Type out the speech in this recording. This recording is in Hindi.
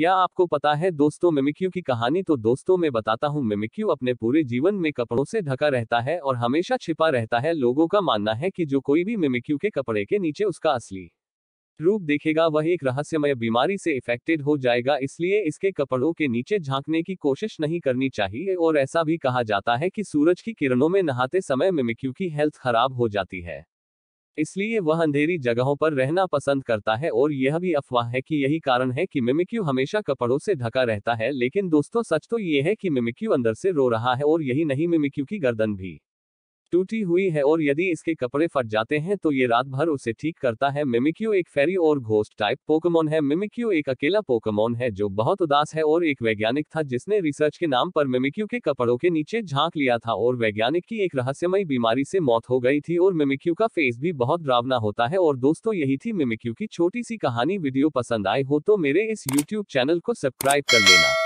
क्या आपको पता है दोस्तों मिमिक्यू की कहानी तो दोस्तों मैं बताता हूँ मिमिक्यू अपने पूरे जीवन में कपड़ों से ढका रहता है और हमेशा छिपा रहता है लोगों का मानना है कि जो कोई भी मिमिक्यू के कपड़े के नीचे उसका असली रूप देखेगा वह एक रहस्यमय बीमारी से इफेक्टेड हो जाएगा इसलिए इसके कपड़ों के नीचे झांकने की कोशिश नहीं करनी चाहिए और ऐसा भी कहा जाता है कि सूरज की किरणों में नहाते समय मिमिक्यू की हेल्थ खराब हो जाती है इसलिए वह अंधेरी जगहों पर रहना पसंद करता है और यह भी अफवाह है कि यही कारण है कि मिमिक्यू हमेशा कपड़ों से ढका रहता है लेकिन दोस्तों सच तो ये है कि मिमिक्यू अंदर से रो रहा है और यही नहीं मिमिक्यू की गर्दन भी टूटी हुई है और यदि इसके कपड़े फट जाते हैं तो ये रात भर उसे ठीक करता है मिमिक्यू एक फेरी और घोस्ट टाइप पोकेमोन है मिमिक्यू एक अकेला पोकेमोन है जो बहुत उदास है और एक वैज्ञानिक था जिसने रिसर्च के नाम पर मिमिक्यू के कपड़ों के नीचे झांक लिया था और वैज्ञानिक की एक रहस्यमयी बीमारी से मौत हो गई थी और मिमिक्यू का फेस भी बहुत ड्रावना होता है और दोस्तों यही थी मिमिक्यू की छोटी सी कहानी वीडियो पसंद आई हो तो मेरे इस यूट्यूब चैनल को सब्सक्राइब कर लेना